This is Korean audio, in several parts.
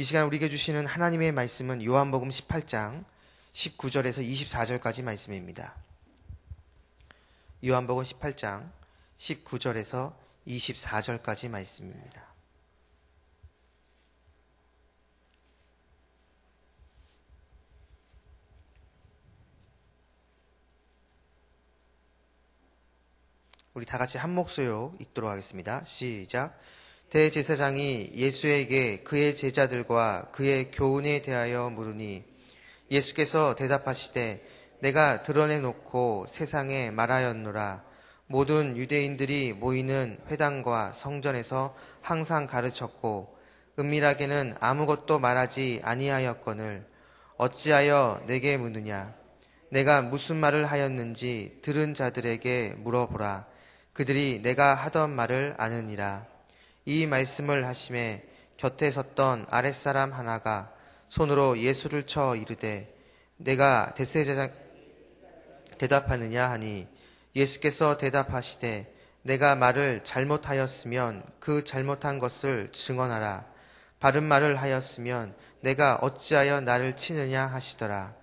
이 시간 우리에게 주시는 하나님의 말씀은 요한복음 18장 19절에서 24절까지 말씀입니다. 요한복음 18장 19절에서 24절까지 말씀입니다. 우리 다 같이 한 목소리로 읽도록 하겠습니다. 시작. 대제사장이 예수에게 그의 제자들과 그의 교훈에 대하여 물으니 예수께서 대답하시되 내가 드러내놓고 세상에 말하였노라 모든 유대인들이 모이는 회당과 성전에서 항상 가르쳤고 은밀하게는 아무것도 말하지 아니하였거늘 어찌하여 내게 묻느냐 내가 무슨 말을 하였는지 들은 자들에게 물어보라 그들이 내가 하던 말을 아느니라 이 말씀을 하심에 곁에 섰던 아랫사람 하나가 손으로 예수를 쳐 이르되 내가 대세자장 대답하느냐 하니 예수께서 대답하시되 내가 말을 잘못하였으면 그 잘못한 것을 증언하라 바른 말을 하였으면 내가 어찌하여 나를 치느냐 하시더라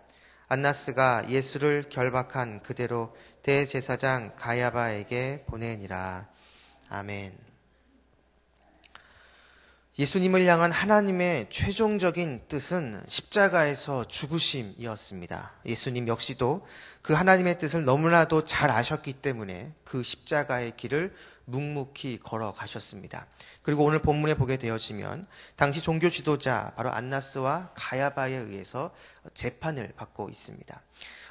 안나스가 예수를 결박한 그대로 대제사장 가야바에게 보내니라 아멘 예수님을 향한 하나님의 최종적인 뜻은 십자가에서 죽으심이었습니다. 예수님 역시도 그 하나님의 뜻을 너무나도 잘 아셨기 때문에 그 십자가의 길을 묵묵히 걸어가셨습니다. 그리고 오늘 본문에 보게 되어지면 당시 종교 지도자 바로 안나스와 가야바에 의해서 재판을 받고 있습니다.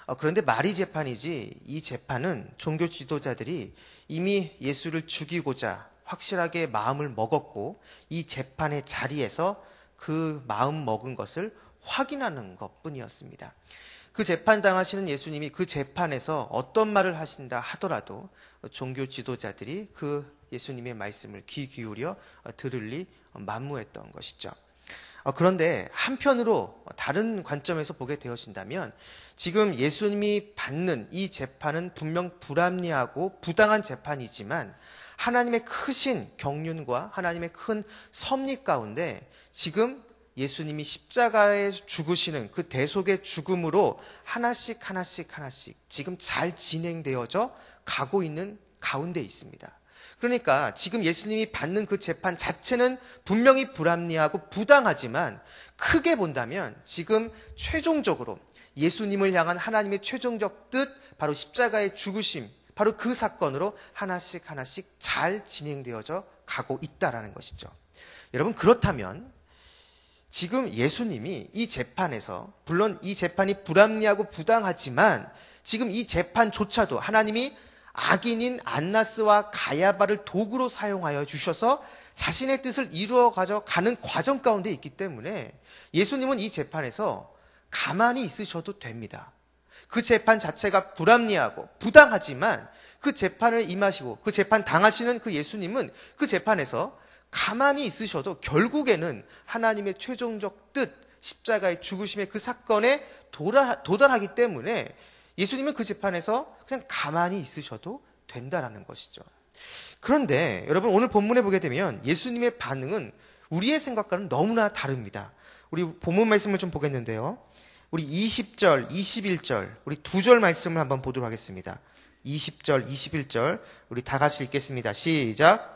어, 그런데 말이 재판이지 이 재판은 종교 지도자들이 이미 예수를 죽이고자 확실하게 마음을 먹었고 이 재판의 자리에서 그 마음 먹은 것을 확인하는 것 뿐이었습니다. 그 재판 당하시는 예수님이 그 재판에서 어떤 말을 하신다 하더라도 종교 지도자들이 그 예수님의 말씀을 귀 기울여 들을리 만무했던 것이죠. 어, 그런데 한편으로 다른 관점에서 보게 되어진다면 지금 예수님이 받는 이 재판은 분명 불합리하고 부당한 재판이지만 하나님의 크신 경륜과 하나님의 큰 섭리 가운데 지금 예수님이 십자가에 죽으시는 그 대속의 죽음으로 하나씩 하나씩 하나씩 지금 잘 진행되어져 가고 있는 가운데 있습니다. 그러니까 지금 예수님이 받는 그 재판 자체는 분명히 불합리하고 부당하지만 크게 본다면 지금 최종적으로 예수님을 향한 하나님의 최종적 뜻 바로 십자가의 죽으심 바로 그 사건으로 하나씩 하나씩 잘 진행되어져 가고 있다라는 것이죠. 여러분 그렇다면 지금 예수님이 이 재판에서 물론 이 재판이 불합리하고 부당하지만 지금 이 재판조차도 하나님이 악인인 안나스와 가야바를 도구로 사용하여 주셔서 자신의 뜻을 이루어 가져가는 과정 가운데 있기 때문에 예수님은 이 재판에서 가만히 있으셔도 됩니다. 그 재판 자체가 불합리하고 부당하지만 그 재판을 임하시고 그 재판 당하시는 그 예수님은 그 재판에서 가만히 있으셔도 결국에는 하나님의 최종적 뜻, 십자가의 죽으심의 그 사건에 도달, 도달하기 때문에 예수님은 그 재판에서 그냥 가만히 있으셔도 된다라는 것이죠. 그런데 여러분 오늘 본문에 보게 되면 예수님의 반응은 우리의 생각과는 너무나 다릅니다. 우리 본문 말씀을 좀 보겠는데요. 우리 20절, 21절, 우리 두 절 말씀을 한번 보도록 하겠습니다. 20절, 21절, 우리 다 같이 읽겠습니다. 시작.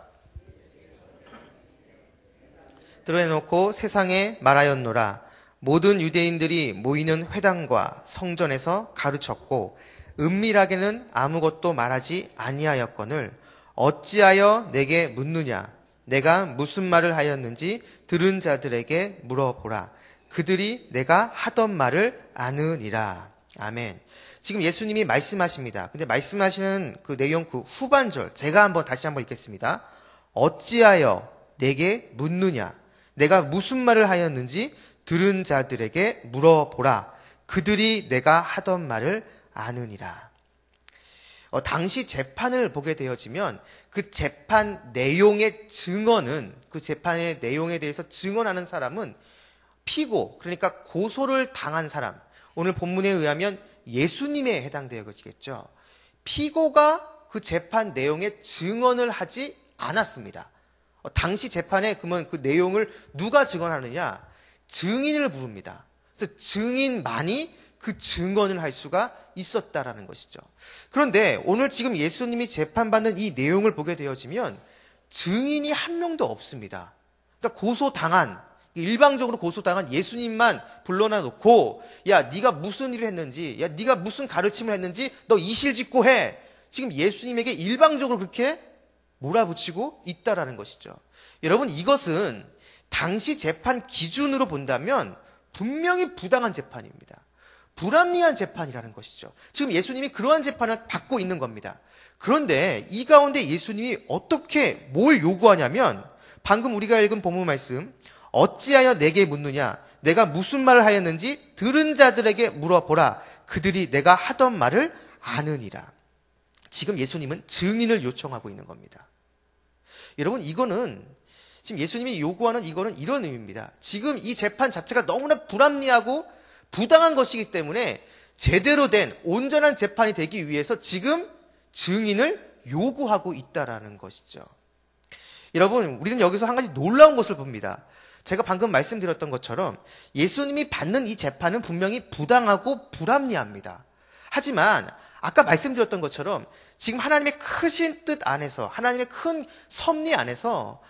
드러내놓고 세상에 말하였노라. 모든 유대인들이 모이는 회당과 성전에서 가르쳤고 은밀하게는 아무것도 말하지 아니하였거늘 어찌하여 내게 묻느냐 내가 무슨 말을 하였는지 들은 자들에게 물어보라 그들이 내가 하던 말을 아느니라. 아멘. 지금 예수님이 말씀하십니다. 근데 말씀하시는 그 내용 그 후반절 제가 한번 다시 한번 읽겠습니다. 어찌하여 내게 묻느냐? 내가 무슨 말을 하였는지 들은 자들에게 물어보라. 그들이 내가 하던 말을 아느니라. 어, 당시 재판을 보게 되어지면 그 재판 내용의 증언은 그 재판의 내용에 대해서 증언하는 사람은 피고 그러니까 고소를 당한 사람 오늘 본문에 의하면 예수님에 해당되어지겠죠. 피고가 그 재판 내용에 증언을 하지 않았습니다. 어, 당시 재판에 그러면 그 내용을 누가 증언하느냐? 증인을 부릅니다. 그래서 증인만이 그 증언을 할 수가 있었다라는 것이죠. 그런데 오늘 지금 예수님이 재판받는 이 내용을 보게 되어지면 증인이 한 명도 없습니다. 그러니까 고소당한 일방적으로 고소당한 예수님만 불러놔 놓고 야 네가 무슨 일을 했는지 야 네가 무슨 가르침을 했는지 너 이실직고 해 지금 예수님에게 일방적으로 그렇게 몰아붙이고 있다라는 것이죠 여러분 이것은 당시 재판 기준으로 본다면 분명히 부당한 재판입니다 불합리한 재판이라는 것이죠 지금 예수님이 그러한 재판을 받고 있는 겁니다 그런데 이 가운데 예수님이 어떻게 뭘 요구하냐면 방금 우리가 읽은 본문 말씀 어찌하여 내게 묻느냐? 내가 무슨 말을 하였는지 들은 자들에게 물어보라. 그들이 내가 하던 말을 아느니라. 지금 예수님은 증인을 요청하고 있는 겁니다. 여러분, 이거는 지금 예수님이 요구하는 이거는 이런 의미입니다. 지금 이 재판 자체가 너무나 불합리하고 부당한 것이기 때문에 제대로 된 온전한 재판이 되기 위해서 지금 증인을 요구하고 있다라는 것이죠. 여러분, 우리는 여기서 한 가지 놀라운 것을 봅니다. 제가 방금 말씀드렸던 것처럼 예수님이 받는 이 재판은 분명히 부당하고 불합리합니다. 하지만 아까 말씀드렸던 것처럼 지금 하나님의 크신 뜻 안에서 하나님의 큰 섭리 안에서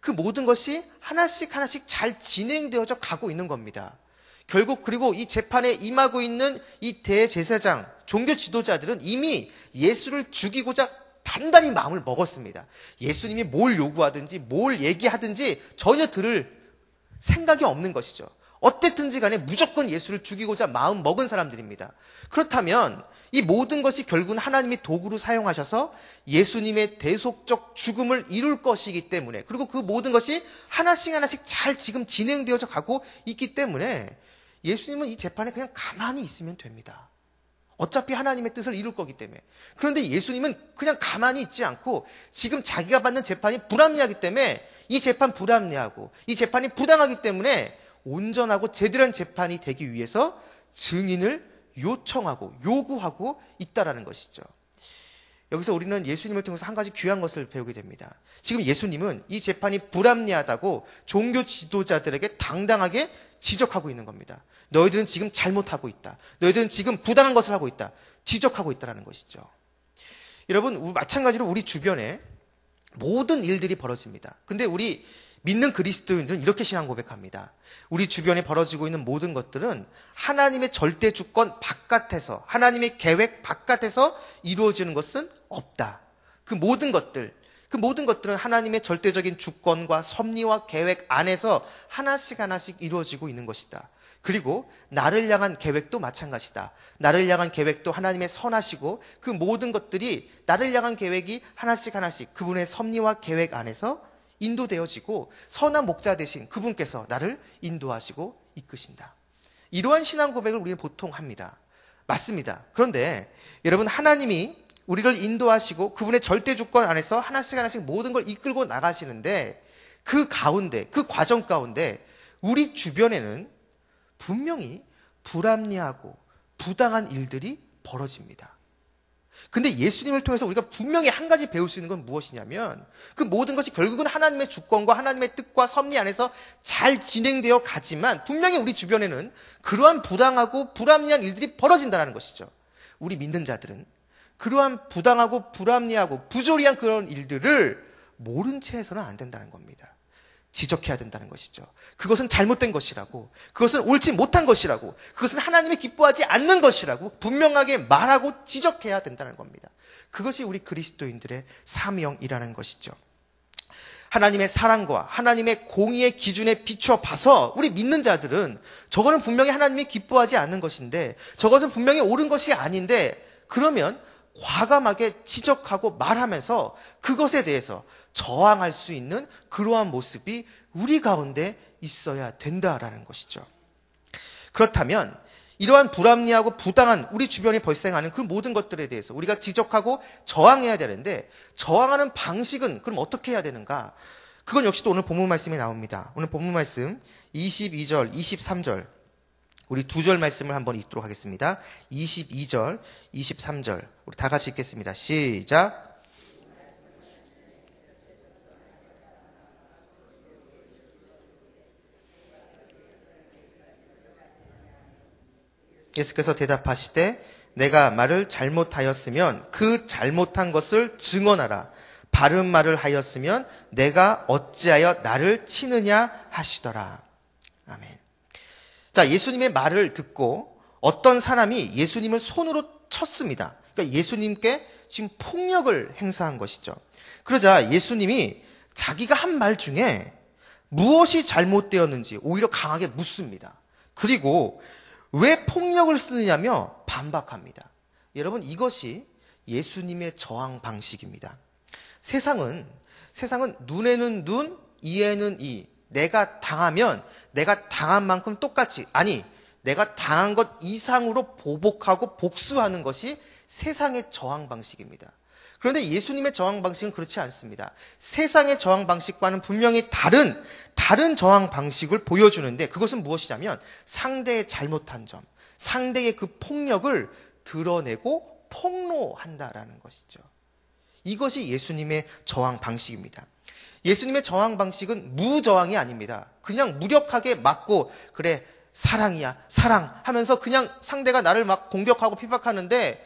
그 모든 것이 하나씩 하나씩 잘 진행되어져 가고 있는 겁니다. 결국 그리고 이 재판에 임하고 있는 이 대제사장, 종교 지도자들은 이미 예수를 죽이고자 단단히 마음을 먹었습니다. 예수님이 뭘 요구하든지 뭘 얘기하든지 전혀 들을 생각이 없는 것이죠. 어쨌든지 간에 무조건 예수를 죽이고자 마음 먹은 사람들입니다. 그렇다면 이 모든 것이 결국은 하나님이 도구로 사용하셔서 예수님의 대속적 죽음을 이룰 것이기 때문에 그리고 그 모든 것이 하나씩 하나씩 잘 지금 진행되어져 가고 있기 때문에 예수님은 이 재판에 그냥 가만히 있으면 됩니다. 어차피 하나님의 뜻을 이룰 거기 때문에. 그런데 예수님은 그냥 가만히 있지 않고 지금 자기가 받는 재판이 불합리하기 때문에 이 재판 불합리하고 이 재판이 부당하기 때문에 온전하고 제대로한 재판이 되기 위해서 증인을 요청하고 요구하고 있다라는 것이죠. 여기서 우리는 예수님을 통해서 한 가지 귀한 것을 배우게 됩니다. 지금 예수님은 이 재판이 불합리하다고 종교 지도자들에게 당당하게 지적하고 있는 겁니다. 너희들은 지금 잘못하고 있다. 너희들은 지금 부당한 것을 하고 있다. 지적하고 있다라는 것이죠. 여러분, 마찬가지로 우리 주변에 모든 일들이 벌어집니다. 근데 우리 믿는 그리스도인들은 이렇게 신앙 고백합니다. 우리 주변에 벌어지고 있는 모든 것들은 하나님의 절대 주권 바깥에서, 하나님의 계획 바깥에서 이루어지는 것은 없다. 그 모든 것들, 그 모든 것들은 하나님의 절대적인 주권과 섭리와 계획 안에서 하나씩 하나씩 이루어지고 있는 것이다. 그리고 나를 향한 계획도 마찬가지다. 나를 향한 계획도 하나님의 선하시고 그 모든 것들이 나를 향한 계획이 하나씩 하나씩 그분의 섭리와 계획 안에서 인도되어지고 선한 목자 되신 그분께서 나를 인도하시고 이끄신다. 이러한 신앙 고백을 우리는 보통 합니다. 맞습니다. 그런데 여러분 하나님이 우리를 인도하시고 그분의 절대 조건 안에서 하나씩 하나씩 모든 걸 이끌고 나가시는데 그 가운데, 그 과정 가운데 우리 주변에는 분명히 불합리하고 부당한 일들이 벌어집니다. 근데 예수님을 통해서 우리가 분명히 한 가지 배울 수 있는 건 무엇이냐면 그 모든 것이 결국은 하나님의 주권과 하나님의 뜻과 섭리 안에서 잘 진행되어 가지만 분명히 우리 주변에는 그러한 부당하고 불합리한 일들이 벌어진다는 것이죠. 우리 믿는 자들은 그러한 부당하고 불합리하고 부조리한 그런 일들을 모른 채 해서는 안 된다는 겁니다. 지적해야 된다는 것이죠. 그것은 잘못된 것이라고, 그것은 옳지 못한 것이라고, 그것은 하나님이 기뻐하지 않는 것이라고 분명하게 말하고 지적해야 된다는 겁니다. 그것이 우리 그리스도인들의 사명이라는 것이죠. 하나님의 사랑과 하나님의 공의의 기준에 비춰봐서 우리 믿는 자들은 저거는 분명히 하나님이 기뻐하지 않는 것인데 저것은 분명히 옳은 것이 아닌데 그러면 과감하게 지적하고 말하면서 그것에 대해서 저항할 수 있는 그러한 모습이 우리 가운데 있어야 된다라는 것이죠. 그렇다면 이러한 불합리하고 부당한 우리 주변에 발생하는 그 모든 것들에 대해서 우리가 지적하고 저항해야 되는데 저항하는 방식은 그럼 어떻게 해야 되는가? 그건 역시도 오늘 본문 말씀이 나옵니다. 오늘 본문 말씀 22절, 23절 우리 두 절 말씀을 한번 읽도록 하겠습니다. 22절, 23절. 우리 다 같이 읽겠습니다. 시작. 예수께서 대답하시되 내가 말을 잘못하였으면 그 잘못한 것을 증언하라. 바른 말을 하였으면 내가 어찌하여 나를 치느냐 하시더라. 아멘. 자, 예수님의 말을 듣고 어떤 사람이 예수님을 손으로 쳤습니다. 그러니까 예수님께 지금 폭력을 행사한 것이죠. 그러자 예수님이 자기가 한 말 중에 무엇이 잘못되었는지 오히려 강하게 묻습니다. 그리고 왜 폭력을 쓰느냐며 반박합니다. 여러분 이것이 예수님의 저항 방식입니다. 세상은 세상은 눈에는 눈, 이에는 이 내가 당하면 내가 당한 만큼 똑같이, 아니, 내가 당한 것 이상으로 보복하고 복수하는 것이 세상의 저항 방식입니다. 그런데 예수님의 저항 방식은 그렇지 않습니다. 세상의 저항 방식과는 분명히 다른, 다른 저항 방식을 보여주는데 그것은 무엇이냐면 상대의 잘못한 점, 상대의 그 폭력을 드러내고 폭로한다라는 것이죠. 이것이 예수님의 저항 방식입니다. 예수님의 저항 방식은 무저항이 아닙니다. 그냥 무력하게 맞고 그래 사랑이야 사랑 하면서 그냥 상대가 나를 막 공격하고 피박하는데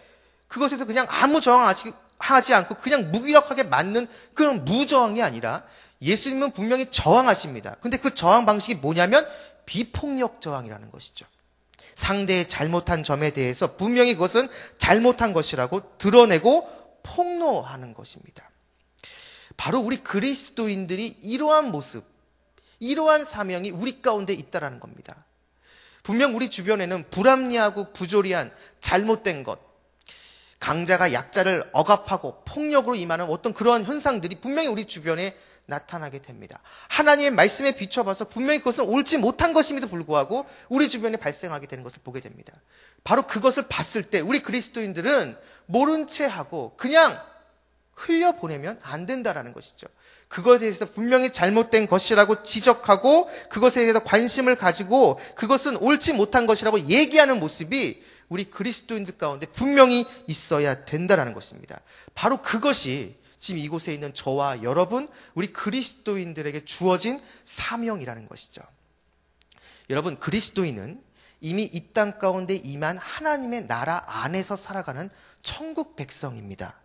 그것에서 그냥 아무 저항하지 않고 그냥 무기력하게 맞는 그런 무저항이 아니라 예수님은 분명히 저항하십니다. 근데 그 저항 방식이 뭐냐면 비폭력 저항이라는 것이죠. 상대의 잘못한 점에 대해서 분명히 그것은 잘못한 것이라고 드러내고 폭로하는 것입니다. 바로 우리 그리스도인들이 이러한 모습, 이러한 사명이 우리 가운데 있다라는 겁니다. 분명 우리 주변에는 불합리하고 부조리한 잘못된 것, 강자가 약자를 억압하고 폭력으로 임하는 어떤 그러한 현상들이 분명히 우리 주변에 나타나게 됩니다. 하나님의 말씀에 비춰봐서 분명히 그것은 옳지 못한 것임에도 불구하고 우리 주변에 발생하게 되는 것을 보게 됩니다. 바로 그것을 봤을 때 우리 그리스도인들은 모른 채 하고 그냥 흘려보내면 안 된다라는 것이죠. 그것에 대해서 분명히 잘못된 것이라고 지적하고 그것에 대해서 관심을 가지고 그것은 옳지 못한 것이라고 얘기하는 모습이 우리 그리스도인들 가운데 분명히 있어야 된다라는 것입니다. 바로 그것이 지금 이곳에 있는 저와 여러분, 우리 그리스도인들에게 주어진 사명이라는 것이죠. 여러분, 그리스도인은 이미 이 땅 가운데 임한 하나님의 나라 안에서 살아가는 천국 백성입니다.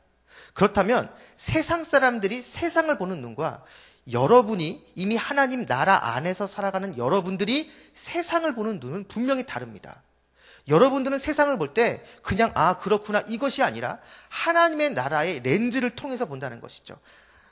그렇다면 세상 사람들이 세상을 보는 눈과 여러분이 이미 하나님 나라 안에서 살아가는 여러분들이 세상을 보는 눈은 분명히 다릅니다. 여러분들은 세상을 볼 때 그냥 아 그렇구나 이것이 아니라 하나님의 나라의 렌즈를 통해서 본다는 것이죠.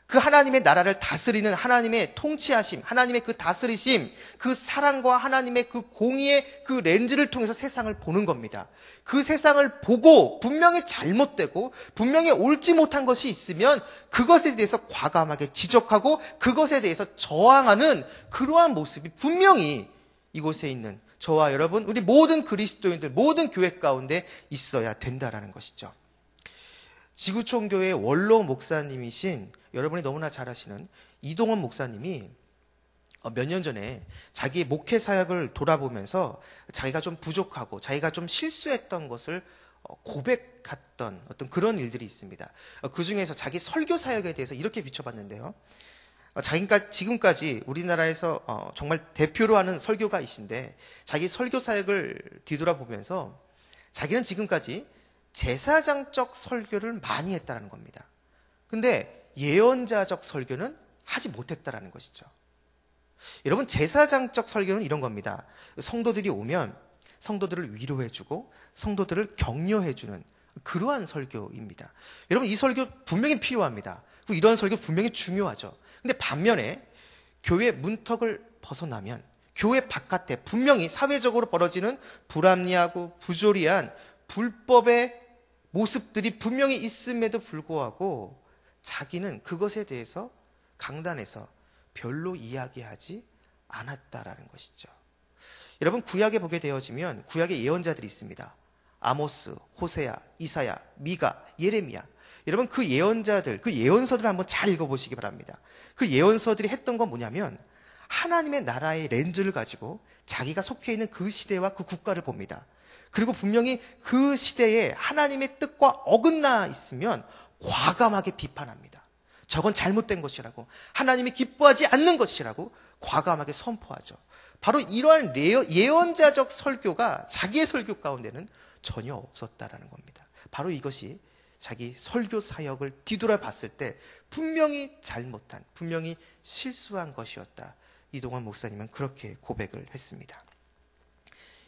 그 하나님의 나라를 다스리는 하나님의 통치하심, 하나님의 그 다스리심, 그 사랑과 하나님의 그 공의의 그 렌즈를 통해서 세상을 보는 겁니다. 그 세상을 보고 분명히 잘못되고 분명히 옳지 못한 것이 있으면 그것에 대해서 과감하게 지적하고 그것에 대해서 저항하는 그러한 모습이 분명히 이곳에 있는 저와 여러분, 우리 모든 그리스도인들, 모든 교회 가운데 있어야 된다라는 것이죠. 지구촌교회 원로 목사님이신 여러분이 너무나 잘 아시는 이동원 목사님이 어, 몇년 전에 자기의 목회 사역을 돌아보면서 자기가 좀 부족하고 자기가 좀 실수했던 것을 어, 고백했던 어떤 그런 일들이 있습니다. 어, 그 중에서 자기 설교 사역에 대해서 이렇게 비춰봤는데요. 자기가 지금까지 우리나라에서 정말 대표로 하는 설교가이신데 자기 설교 사역을 뒤돌아보면서 자기는 지금까지 제사장적 설교를 많이 했다는 겁니다. 근데 예언자적 설교는 하지 못했다라는 것이죠. 여러분 제사장적 설교는 이런 겁니다. 성도들이 오면 성도들을 위로해주고 성도들을 격려해주는 그러한 설교입니다. 여러분 이 설교 분명히 필요합니다. 그리고 이러한 설교 분명히 중요하죠. 근데 반면에 교회 문턱을 벗어나면 교회 바깥에 분명히 사회적으로 벌어지는 불합리하고 부조리한 불법의 모습들이 분명히 있음에도 불구하고 자기는 그것에 대해서 강단에서 별로 이야기하지 않았다라는 것이죠. 여러분 구약에 보게 되어지면 구약의 예언자들이 있습니다. 아모스, 호세야, 이사야, 미가, 예레미야. 여러분 그 예언자들, 그 예언서들을 한번 잘 읽어보시기 바랍니다. 그 예언서들이 했던 건 뭐냐면 하나님의 나라의 렌즈를 가지고 자기가 속해 있는 그 시대와 그 국가를 봅니다. 그리고 분명히 그 시대에 하나님의 뜻과 어긋나 있으면 과감하게 비판합니다. 저건 잘못된 것이라고 하나님이 기뻐하지 않는 것이라고 과감하게 선포하죠. 바로 이러한 예언자적 설교가 자기의 설교 가운데는 전혀 없었다라는 겁니다. 바로 이것이 자기 설교 사역을 뒤돌아봤을 때 분명히 잘못한, 분명히 실수한 것이었다. 이동환 목사님은 그렇게 고백을 했습니다.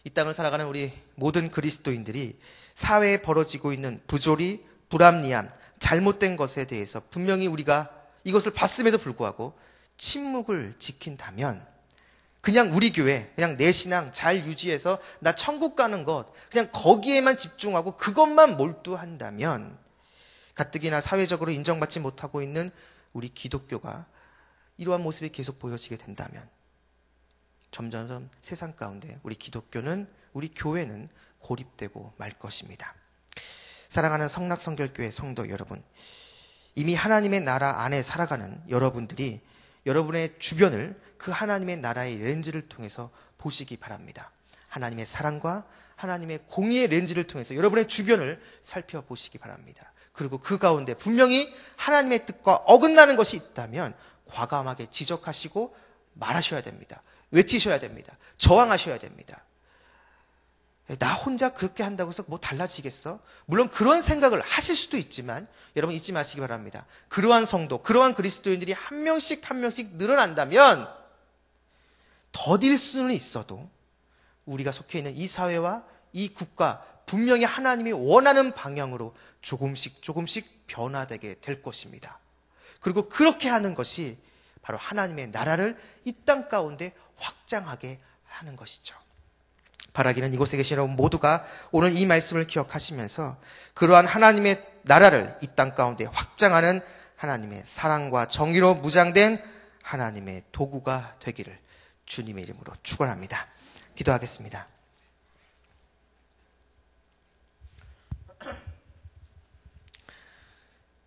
이 땅을 살아가는 우리 모든 그리스도인들이 사회에 벌어지고 있는 부조리, 불합리함, 잘못된 것에 대해서 분명히 우리가 이것을 봤음에도 불구하고 침묵을 지킨다면 그냥 우리 교회, 그냥 내 신앙 잘 유지해서 나 천국 가는 것, 그냥 거기에만 집중하고 그것만 몰두한다면 가뜩이나 사회적으로 인정받지 못하고 있는 우리 기독교가 이러한 모습이 계속 보여지게 된다면 점점점 세상 가운데 우리 기독교는 우리 교회는 고립되고 말 것입니다. 사랑하는 성락성결교회 성도 여러분, 이미 하나님의 나라 안에 살아가는 여러분들이 여러분의 주변을 그 하나님의 나라의 렌즈를 통해서 보시기 바랍니다. 하나님의 사랑과 하나님의 공의의 렌즈를 통해서 여러분의 주변을 살펴보시기 바랍니다. 그리고 그 가운데 분명히 하나님의 뜻과 어긋나는 것이 있다면 과감하게 지적하시고 말하셔야 됩니다. 외치셔야 됩니다. 저항하셔야 됩니다. 나 혼자 그렇게 한다고 해서 뭐 달라지겠어? 물론 그런 생각을 하실 수도 있지만 여러분 잊지 마시기 바랍니다. 그러한 성도, 그러한 그리스도인들이 한 명씩 한 명씩 늘어난다면 더딜 수는 있어도 우리가 속해 있는 이 사회와 이 국가 분명히 하나님이 원하는 방향으로 조금씩 조금씩 변화되게 될 것입니다. 그리고 그렇게 하는 것이 바로 하나님의 나라를 이 땅 가운데 확장하게 하는 것이죠. 바라기는 이곳에 계신 여러분 모두가 오늘 이 말씀을 기억하시면서 그러한 하나님의 나라를 이 땅 가운데 확장하는 하나님의 사랑과 정의로 무장된 하나님의 도구가 되기를 주님의 이름으로 축원합니다. 기도하겠습니다.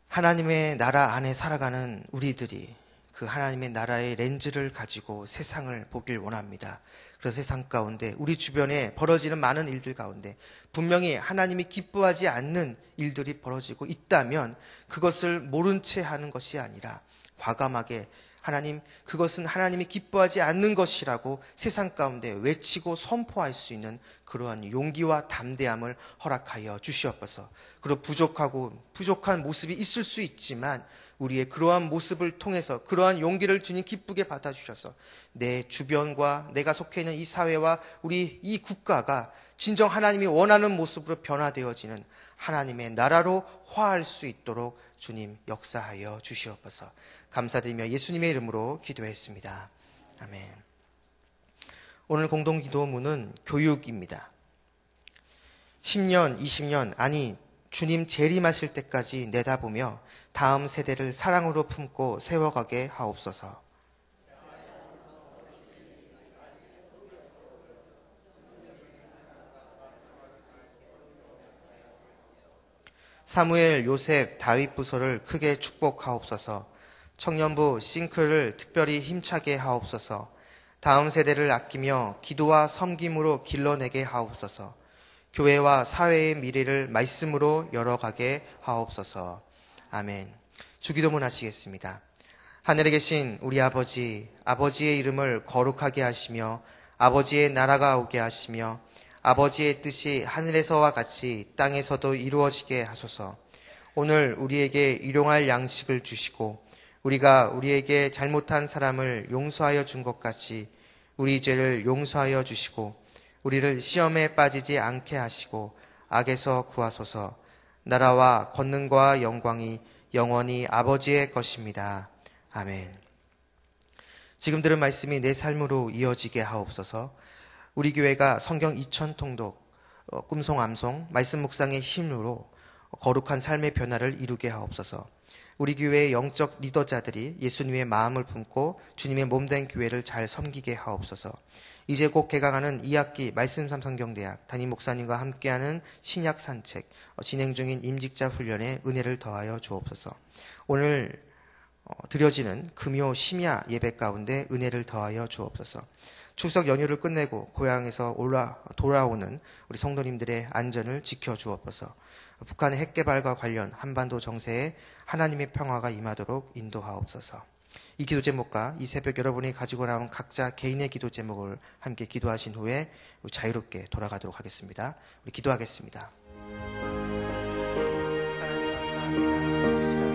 하나님의 나라 안에 살아가는 우리들이 그 하나님의 나라의 렌즈를 가지고 세상을 보길 원합니다. 그래 세상 가운데 우리 주변에 벌어지는 많은 일들 가운데 분명히 하나님이 기뻐하지 않는 일들이 벌어지고 있다면 그것을 모른 채 하는 것이 아니라 과감하게 하나님 그것은 하나님이 기뻐하지 않는 것이라고 세상 가운데 외치고 선포할 수 있는 그러한 용기와 담대함을 허락하여 주시옵소서. 그리고 부족하고 부족한 모습이 있을 수 있지만 우리의 그러한 모습을 통해서 그러한 용기를 주님 기쁘게 받아주셔서 내 주변과 내가 속해 있는 이 사회와 우리 이 국가가 진정 하나님이 원하는 모습으로 변화되어지는 하나님의 나라로 화할 수 있도록 주님 역사하여 주시옵소서 감사드리며 예수님의 이름으로 기도했습니다. 아멘. 오늘 공동 기도문은 교육입니다. 10년, 20년, 아니 주님 재림하실 때까지 내다보며 다음 세대를 사랑으로 품고 세워가게 하옵소서. 사무엘, 요셉, 다윗 부서를 크게 축복하옵소서. 청년부 싱크를 특별히 힘차게 하옵소서. 다음 세대를 아끼며 기도와 섬김으로 길러내게 하옵소서. 교회와 사회의 미래를 말씀으로 열어가게 하옵소서. 아멘. 주기도문 하시겠습니다. 하늘에 계신 우리 아버지, 아버지의 이름을 거룩하게 하시며 아버지의 나라가 오게 하시며 아버지의 뜻이 하늘에서와 같이 땅에서도 이루어지게 하소서. 오늘 우리에게 일용할 양식을 주시고 우리가 우리에게 잘못한 사람을 용서하여 준 것 같이 우리 죄를 용서하여 주시고 우리를 시험에 빠지지 않게 하시고 악에서 구하소서 나라와 권능과 영광이 영원히 아버지의 것입니다. 아멘. 지금 들은 말씀이 내 삶으로 이어지게 하옵소서 우리 교회가 성경 2천 통독, 어, 꿈송 암송, 말씀 묵상의 힘으로 거룩한 삶의 변화를 이루게 하옵소서 우리 교회의 영적 리더자들이 예수님의 마음을 품고 주님의 몸된 교회를 잘 섬기게 하옵소서. 이제 곧 개강하는 2학기 말씀삼 성경대학 담임 목사님과 함께하는 신약 산책 어, 진행 중인 임직자 훈련에 은혜를 더하여 주옵소서. 오늘 어, 드려지는 금요 심야 예배 가운데 은혜를 더하여 주옵소서. 추석 연휴를 끝내고 고향에서 올라 돌아오는 우리 성도님들의 안전을 지켜 주옵소서. 북한의 핵 개발과 관련 한반도 정세에 하나님의 평화가 임하도록 인도하옵소서. 이 기도 제목과 이 새벽 여러분이 가지고 나온 각자 개인의 기도 제목을 함께 기도하신 후에 자유롭게 돌아가도록 하겠습니다. 우리 기도하겠습니다. 하나님 감사합니다.